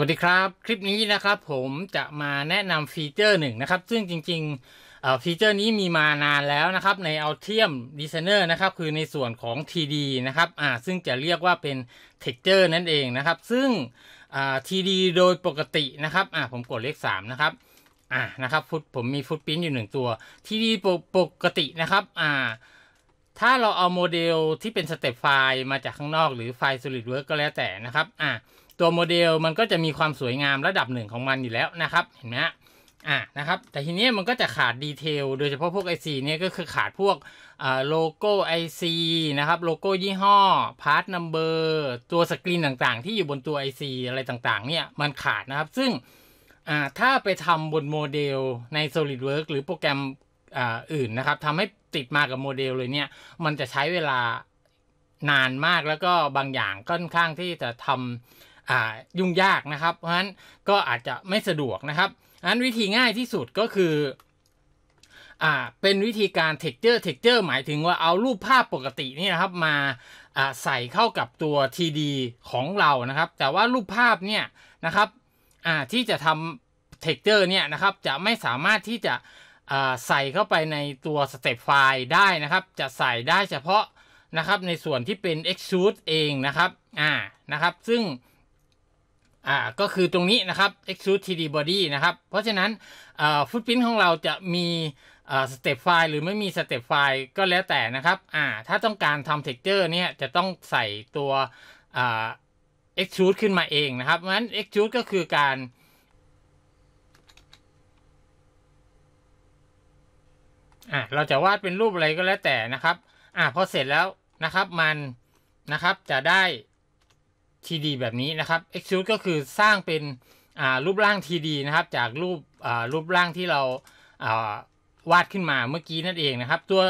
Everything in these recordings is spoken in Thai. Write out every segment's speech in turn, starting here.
วัสดีครับ คลิปนี้นะครับผมจะมาแนะนำฟีเจอร์หนึ่งนะครับซึ่งจริงๆฟีเจอร์นี้มีมานานแล้วนะครับใน a l t i u m Designer นะครับ คือในส่วนของ TD นะครับอ่าซึ่งจะเรียกว่าเป็น Texture นั่นเองนะครับ ซึ่ง TD โดยปกตินะครับอ่าผมกดเลข3นะครับอ่านะครับฟุตผมมีฟุตปิ้นอยู่1ตัว TD ปกตินะครับอ่าถ้าเราเอาโมเดลที่เป็นสเต็ปไฟล์มาจากข้างนอกหรือไฟล์ SolidWorks ก็แล้วแต่นะครับ อ่าตัวโมเดลมันก็จะมีความสวยงามระดับหนึ่งของมันอยู่แล้วนะครับ เห็นไหมอ่ะนะครับแต่ทีนี้มันก็จะขาดดีเทลโดยเฉพาะพวก IC เนี่ยก็คือขาดพวกโลโก้ IC นะครับโลโก้ยี่ห้อ พาร์ทนัมเบอร์ ตัวสกรีนต่างๆที่อยู่บนตัว IC อะไรต่างๆเนี่ย มันขาดนะครับ ซึ่งถ้าไปทำบนโมเดลใน SolidWorks หรือโปรแกรมอื่นนะครับทำให้ติดมากับโมเดลเลยเนี่ยมันจะใช้เวลานานมากแล้วก็บางอย่างค่อนข้างที่จะทำายุ่งยากนะครับ เพราะฉะนั้นก็อาจจะไม่สะดวกนะครับอันวิธีง่ายที่สุดก็คืออเป็นวิธีการ texture texture หมายถึงว่าเอารูปภาพปกตินี่นะครับมาใส่เข้ากับตัว t d ของเรานะครับ แต่ว่ารูปภาพเนี่ยนะครับที่จะทำ texture เนี่ยนะครับ จะไม่สามารถที่จะใส่เข้าไปในตัวสเตปไฟล์ได้นะครับ จะใส่ได้เฉพาะนะครับในส่วนที่เป็น extrude เองนะครับอ่านะครับ ซึ่ง่าก็คือตรงนี้นะครับ extrude 3D body นะครับ เพราะฉะนั้นฟุตพิ้นของเราจะมีสเต็ปไฟล์หรือไม่มีสเต็ปไฟล์ก็แล้วแต่นะครับอ่าถ้าต้องการทำเท็กเจอร์เนี่ยจะต้องใส่ตัวเอ็กซ์ชูดขึ้นมาเองนะครับ เพราะะฉนั้นเอ็กซ์ชูดก็คือการอ่าเราจะวาดเป็นรูปอะไรก็แล้วแต่นะครับอ่าพอเสร็จแล้วนะครับมันนะครับจะได้ด d แบบนี้นะครับ extrude ก็คือสร้างเป็นรูปร่าง t d นะครับ จากรูปรูปร่างที่เราวาดขึ้นมาเมื่อกี้นั่นเองนะครับ ตัว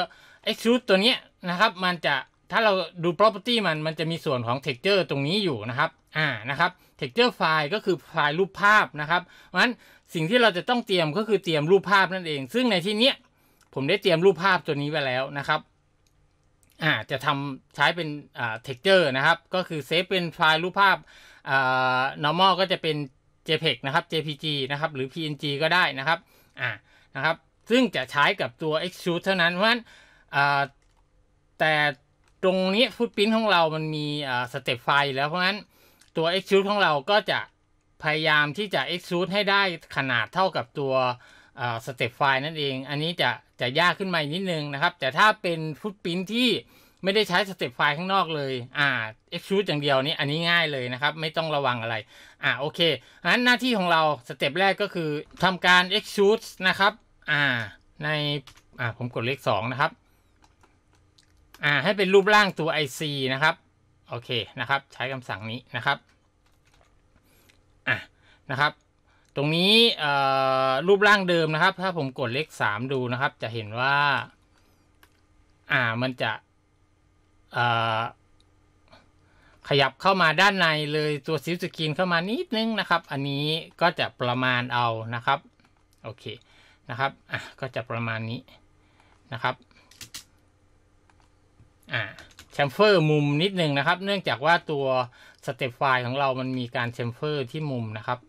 extrude ตัวนี้นะครับ มันจะถ้าเราดู property มันมันจะมีส่วนของ texture ตรงนี้อยู่นะครับอ่านะครับ texture file ก็คือไฟล์รูปภาพนะครับเพราะฉะนั้นสิ่งที่เราจะต้องเตรียมก็คือเตรียมรูปภาพนั่นเอง ซึ่งในที่นี้ผมได้เตรียมรูปภาพตัวนี้ไปแล้วนะครับอ่าจะทำใช้เป็นอ่ากเจอร์นะครับ ก็คือเซฟเป็นไฟล์รูปภาพอ่า normal ก็จะเป็น jpeg นะครับ jpg นะครับ หรือ png ก็ได้นะครับอ่านะครับซึ่งจะใช้กับตัว extrude เท่านั้นเพราะฉะนั้นอ่า แต่ตรงนี้ฟุตพิ้นของเรามันมีอ่าสเต็ปไฟล์แล้วเพราะฉะนั้นตัว extrude ของเราก็จะพยายามที่จะ extrude ให้ได้ขนาดเท่ากับตัวสเต็ปไฟล์นั่นเอง อันนี้จะจะยากขึ้นมาอีกนิดนึงนะครับ แต่ถ้าเป็นฟุตพิ้นที่ไม่ได้ใช้สเต็ปไฟล์ข้างนอกเลยอ่า extrude อย่างเดียวนี้อันนี้ง่ายเลยนะครับ ไม่ต้องระวังอะไรอ่าโอเคงั้นหน้าที่ของเราสเต็ปแรกก็คือทำการ extrude นะครับอ่าในอ่าผมกดเลข2 นะครับอ่าให้เป็นรูปร่างตัว IC นะครับโอเคนะครับ ใช้คำสั่งนี้นะครับอ่านะครับตรงนี้รูปร่างเดิมนะครับ ถ้าผมกดเลขสามดูนะครับ จะเห็นว่าอ่ามันจะขยับเข้ามาด้านในเลย ตัวซิลสกรีนเข้ามานิดนึงนะครับ อันนี้ก็จะประมาณเอานะครับโอเคนะครับอ่ะก็จะประมาณนี้นะครับอ่าแชมเฟอร์มุมนิดนึงนะครับเนื่องจากว่าตัวสเต็ปไฟล์ของเรามันมีการแชมเฟอร์ที่มุมนะครับ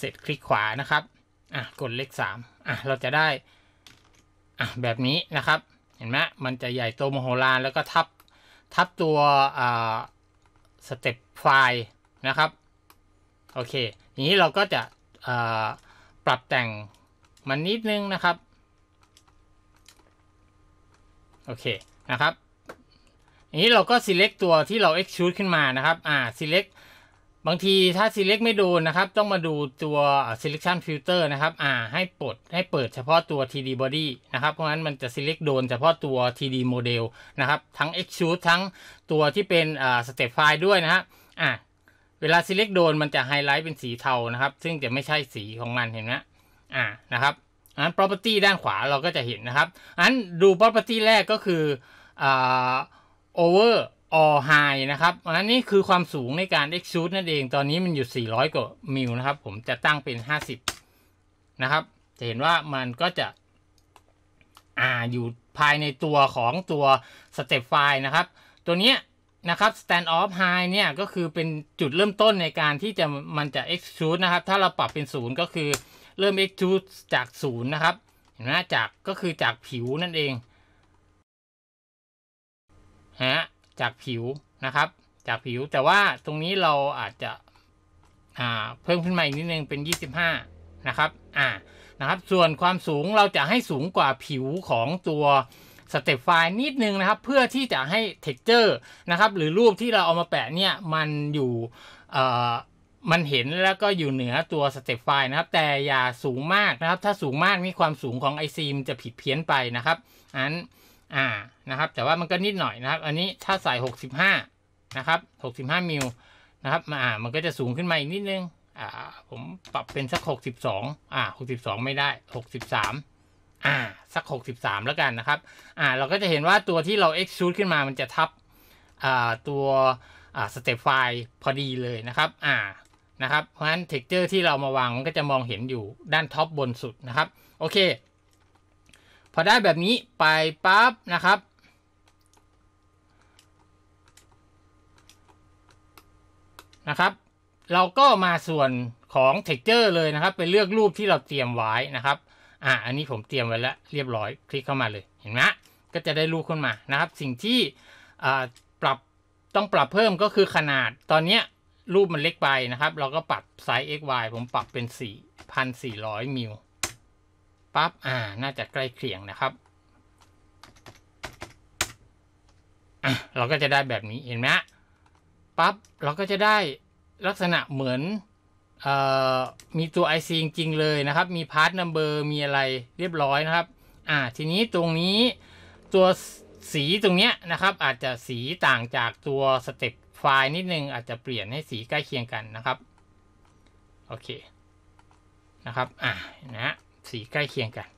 เสร็จคลิกขวานะครับ อ่ะกดเลขสามอ่ะเราจะได้อ่ะแบบนี้นะครับ เห็นไหมมันจะใหญ่โตมโหฬารแล้วก็ทับทับตัวอ่าสเต็ปไฟล์นะครับ โอเคทีนี้เราก็จะอ่าปรับแต่งมันนิดนึงนะครับ โอเค นะครับนี้เราก็ select ตัวที่เรา extrude ขึ้นมานะครับอ่า select บางทีถ้า select ไม่ดูนะครับ ต้องมาดูตัว selection filter นะครับอ่าให้ปลดให้เปิดเฉพาะตัว td body นะครับ เพราะงั้นมันจะ select โดนเฉพาะตัว td model นะครับ ทั้ง extrude ทั้งตัวที่เป็นอ่า step file ด้วยนะฮะอ่าเวลา select โดนมันจะไฮไลท์เป็นสีเทานะครับ ซึ่งจะไม่ใช่สีของมันเห็นไหมอ่านะครับอัน property ด้านขวาเราก็จะเห็นนะครับอันดู property แรกก็คืออ่า over all high นะครับอันนี้คือความสูงในการ extrude นั่นเองตอนนี้มันอยู่ 400 กว่ามิลนะครับ ผมจะตั้งเป็น 50 นะครับ จะเห็นว่ามันก็จะ อ่า อยู่ภายในตัวของตัว step file นะครับ ตัวนี้นะครับ stand off high เนี่ยก็คือเป็นจุดเริ่มต้นในการที่จะมันจะ extrude นะครับ ถ้าเราปรับเป็นศูนย์ก็คือเริ่ม extrude จากศูนย์นะครับเห็นไหมจากก็คือจากผิวนั่นเอง ฮะจากผิวนะครับ จากผิวแต่ว่าตรงนี้เราอาจจะเพิ่มขึ้นมาอีกนิดนึงเป็น 25นะครับอ่านะครับ ส่วนความสูงเราจะให้สูงกว่าผิวของตัวสเต็ปไฟ์นิดนึงนะครับ เพื่อที่จะให้เท็กเจอร์นะครับหรือรูปที่เราเอามาแปะเนี่ยมันอยู่มันเห็นแล้วก็อยู่เหนือตัวสเต็ปไฟ์นะครับ แต่อย่าสูงมากนะครับ ถ้าสูงมากนี่ความสูงของไอซีมจะผิดเพี้ยนไปนะครับอันอ่า นะครับ แต่ว่ามันก็นิดหน่อยนะครับ อันนี้ถ้าใส่ 65 นะครับ 65 มิลนะครับมาอ่า มันก็จะสูงขึ้นมาอีกนิดนึงอ่า ผมปรับเป็นสัก 62 อ่า 62 ไม่ได้ 63 อ่า สัก 63 แล้วกันนะครับ อ่า เราก็จะเห็นว่าตัวที่เรา extrude ขึ้นมามันจะทับ อ่า ตัว อ่า สเตปไฟล์ พอดีเลยนะครับ อ่า นะครับ เพราะฉะนั้นเท็กเจอร์ที่เรามาวางมันก็จะมองเห็นอยู่ด้านท็อปบนสุดนะครับ โอเคพอได้แบบนี้ไปปั๊บนะครับนะครับ เราก็มาส่วนของเท็กเจอร์เลยนะครับเป็นเลือกรูปที่เราเตรียมไว้นะครับอ่าอันนี้ผมเตรียมไว้แล้วเรียบร้อยคลิกเข้ามาเลยเห็นไหมก็จะได้รูปขึ้นมานะครับ สิ่งที่ปรับต้องปรับเพิ่มก็คือขนาดตอนนี้รูปมันเล็กไปนะครับ เราก็ปรับไซส์ xy ผมปรับเป็น 4,400มิลปั๊บ อ่า น่าจะใกล้เคียงนะครับ เราก็จะได้แบบนี้ เห็นไหมปั๊บ เราก็จะได้ลักษณะเหมือนออมีตัว IC จริงๆเลยนะครับ มีพาร์ตนัมเบอร์ มีอะไรเรียบร้อยนะครับ อ่า ทีนี้ตรงนี้ตัวสีตรงเนี้ยนะครับ อาจจะสีต่างจากตัวสเต็ปไฟล์นิดนึง อาจจะเปลี่ยนให้สีใกล้เคียงกันนะครับ โอเค นะครับ อ่านะสีใกล้เคียงกัน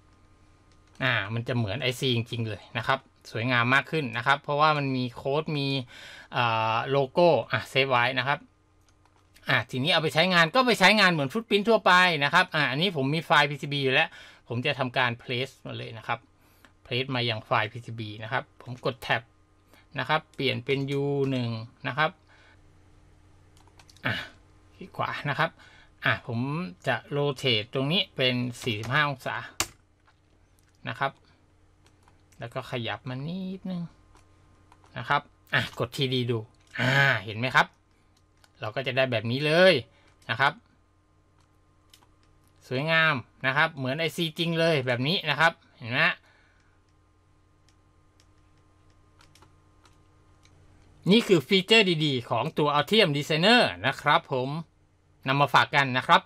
อ่า มันจะเหมือน IC จริงๆเลยนะครับ สวยงามมากขึ้นนะครับ เพราะว่ามันมีโค้ด มีโลโก้ อ่ะเซฟไว้นะครับ อ่ะทีนี้เอาไปใช้งาน ก็ไปใช้งานเหมือนฟุตพิ้นทั่วไปนะครับ อ่ะอันนี้ผมมีไฟล์ PCB อยู่แล้ว ผมจะทำการ place มาเลยนะครับ place มาอย่างไฟล์ PCB นะครับ ผมกดแท็บนะครับ เปลี่ยนเป็น U1 นะครับ อ่ะขวานะครับอ่ะผมจะโรเตทตรงนี้เป็น 45องศานะครับ แล้วก็ขยับมานิดนึงนะครับ อ่ะกดทีดีดู อ่า เห็นไหมครับ เราก็จะได้แบบนี้เลยนะครับ สวยงามนะครับ เหมือนไอซีจริงเลยแบบนี้นะครับ เห็นไหมนี่คือฟีเจอร์ดีๆ ของตัวอเทียมดีไซเนอร์นะครับผมนำมาฝากกันนะครับ